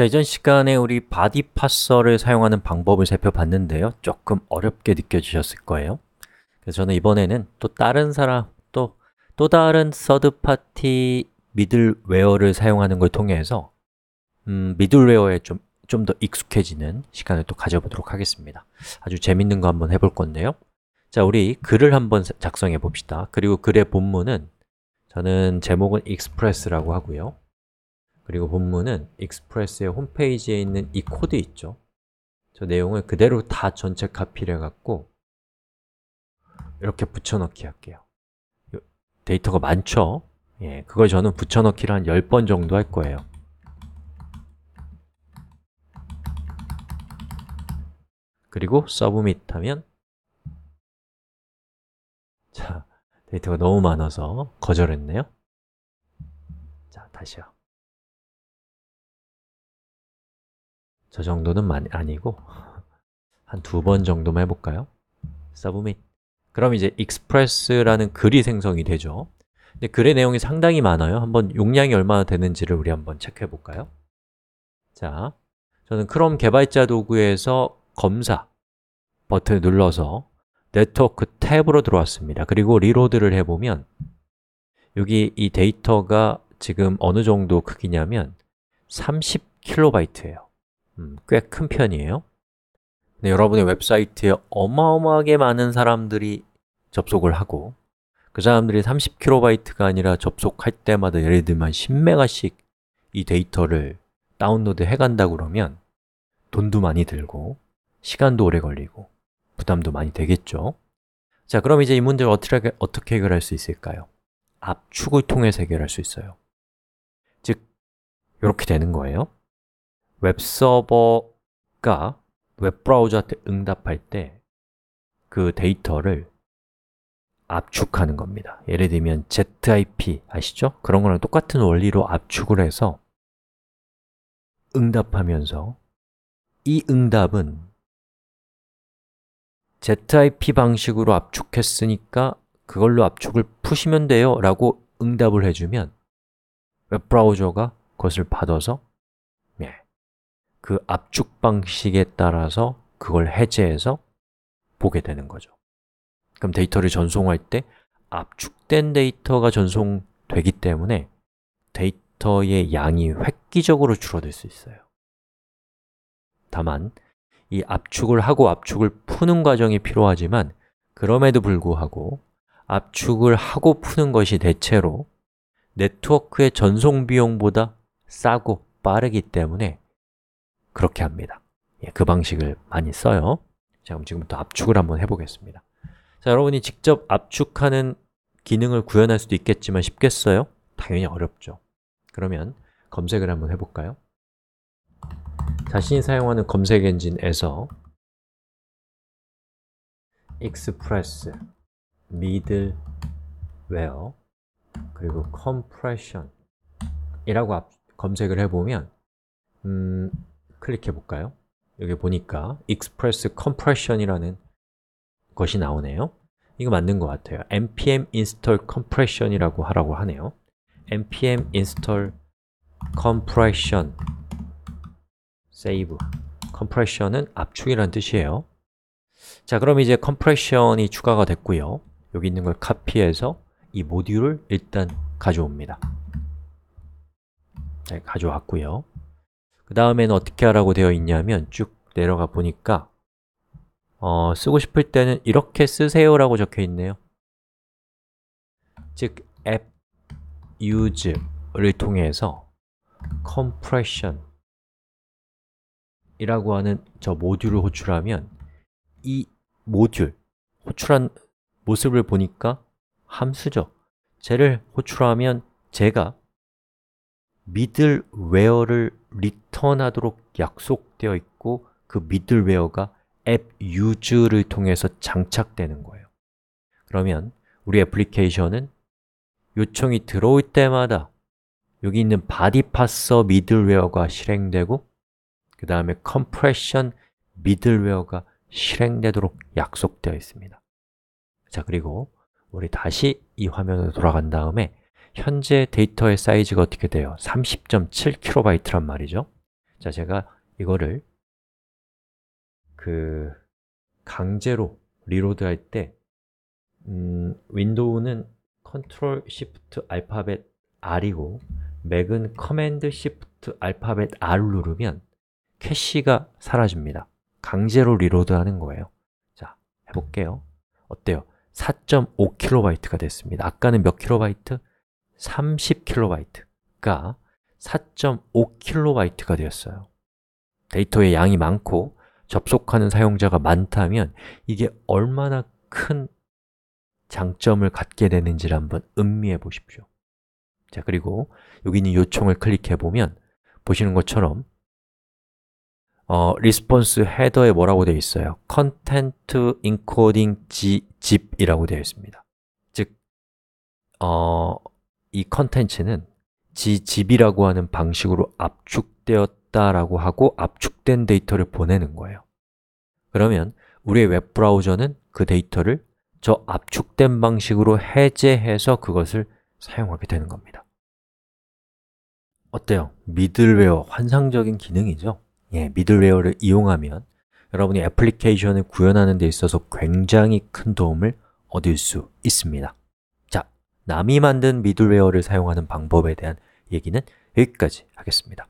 자, 이전 시간에 우리 바디 파서를 사용하는 방법을 살펴봤는데요. 조금 어렵게 느껴지셨을 거예요. 그래서 저는 이번에는 또 다른 사람, 또, 또 다른 서드파티 미들웨어를 사용하는 걸 통해서 음, 미들웨어에 좀, 좀 더 익숙해지는 시간을 또 가져보도록 하겠습니다. 아주 재밌는 거 한번 해볼 건데요. 자, 우리 글을 한번 작성해 봅시다. 그리고 글의 본문은 저는 제목은 익스프레스라고 하고요. 그리고 본문은 익스프레스의 홈페이지에 있는 이 코드 있죠? 저 내용을 그대로 다 전체 카피를 해갖고 이렇게 붙여넣기 할게요 데이터가 많죠? 예, 그걸 저는 붙여넣기를 한 10번 정도 할 거예요 그리고 서브밋 하면 자, 데이터가 너무 많아서 거절했네요 자, 다시요 저 정도는 많이 아니고 한 두 번 정도만 해볼까요? submit 그럼 이제 express라는 글이 생성이 되죠 근데 글의 내용이 상당히 많아요 한번 용량이 얼마나 되는지를 우리 한번 체크해 볼까요? 자, 저는 크롬 개발자 도구에서 검사 버튼을 눌러서 네트워크 탭으로 들어왔습니다 그리고 리로드를 해보면 여기 이 데이터가 지금 어느 정도 크기냐면 30kb예요 음, 꽤큰 편이에요. 근 여러분의 웹사이트에 어마어마하게 많은 사람들이 접속을 하고 그 사람들이 30KB가 아니라 접속할 때마다 예를 들면 10메가씩 이 데이터를 다운로드 해간다 그러면 돈도 많이 들고 시간도 오래 걸리고 부담도 많이 되겠죠 자, 그럼 이제 이 문제를 어떻게, 어떻게 해결할 수 있을까요? 압축을 통해서 해결할 수 있어요 즉, 이렇게 되는 거예요 웹서버가 웹브라우저한테 응답할 때 그 데이터를 압축하는 겁니다 예를 들면 ZIP 아시죠? 그런 거랑 똑같은 원리로 압축을 해서 응답하면서 이 응답은 ZIP 방식으로 압축했으니까 그걸로 압축을 푸시면 돼요 라고 응답을 해주면 웹브라우저가 그것을 받아서 그 압축 방식에 따라서 그걸 해제해서 보게 되는 거죠 그럼 데이터를 전송할 때 압축된 데이터가 전송되기 때문에 데이터의 양이 획기적으로 줄어들 수 있어요 다만 이 압축을 하고 압축을 푸는 과정이 필요하지만 그럼에도 불구하고 압축을 하고 푸는 것이 대체로 네트워크의 전송 비용보다 싸고 빠르기 때문에 그렇게 합니다 예, 그 방식을 많이 써요 자, 그럼 지금부터 압축을 한번 해보겠습니다 자, 여러분이 직접 압축하는 기능을 구현할 수도 있겠지만 쉽겠어요? 당연히 어렵죠 그러면 검색을 한번 해볼까요? 자신이 사용하는 검색 엔진에서 express, middleware, 그리고 compression 이라고 검색을 해보면 음, 클릭해 볼까요? 여기 보니까 Express Compression이라는 것이 나오네요 이거 맞는 것 같아요 npm install compression이라고 하라고 하네요 npm install compression save compression은 압축이라는 뜻이에요 자 그럼 이제 컴프레션이 추가가 됐고요 여기 있는 걸 카피해서 이 모듈을 일단 가져옵니다 자, 가져왔고요 그 다음에는 어떻게 하라고 되어 있냐면 쭉 내려가 보니까 어, 쓰고 싶을 때는 이렇게 쓰세요 라고 적혀 있네요 즉, app use를 통해서 compression 이라고 하는 저 모듈을 호출하면 이 모듈, 호출한 모습을 보니까 함수죠 쟤를 호출하면 제가 middleware를 리턴하도록 약속되어 있고 그 미들웨어가 앱 유즈를 통해서 장착되는 거예요 그러면 우리 애플리케이션은 요청이 들어올 때마다 여기 있는 바디 파서 미들웨어가 실행되고 그 다음에 컴프레션 미들웨어가 실행되도록 약속되어 있습니다 자, 그리고 우리 다시 이 화면으로 돌아간 다음에 현재 데이터의 사이즈가 어떻게 돼요? 30.7KB란 말이죠 자, 제가 이거를 그 강제로 리로드 할때 음, 윈도우는 컨트롤 시프트 알파벳 R이고 맥은 커맨드 시프트 알파벳 R 누르면 캐시가 사라집니다 강제로 리로드 하는 거예요 자, 해볼게요 어때요? 4.5kb가 됐습니다 아까는 몇 KB? 30kb가 4.5kb가 되었어요 데이터의 양이 많고 접속하는 사용자가 많다면 이게 얼마나 큰 장점을 갖게 되는지를 한번 음미해 보십시오 자, 그리고 여기 있는 요청을 클릭해 보면 보시는 것처럼 어, response h e a d e r 에 뭐라고 되어 있어요? content encoding zip이라고 되어 있습니다 즉, 어, 이 컨텐츠는 지집이라고 하는 방식으로 압축되었다라고 하고 압축된 데이터를 보내는 거예요. 그러면 우리의 웹브라우저는 그 데이터를 저 압축된 방식으로 해제해서 그것을 사용하게 되는 겁니다. 어때요? 미들웨어, 환상적인 기능이죠? 예, 미들웨어를 이용하면 여러분이 애플리케이션을 구현하는 데 있어서 굉장히 큰 도움을 얻을 수 있습니다. 남이 만든 미들웨어를 사용하는 방법에 대한 얘기는 여기까지 하겠습니다.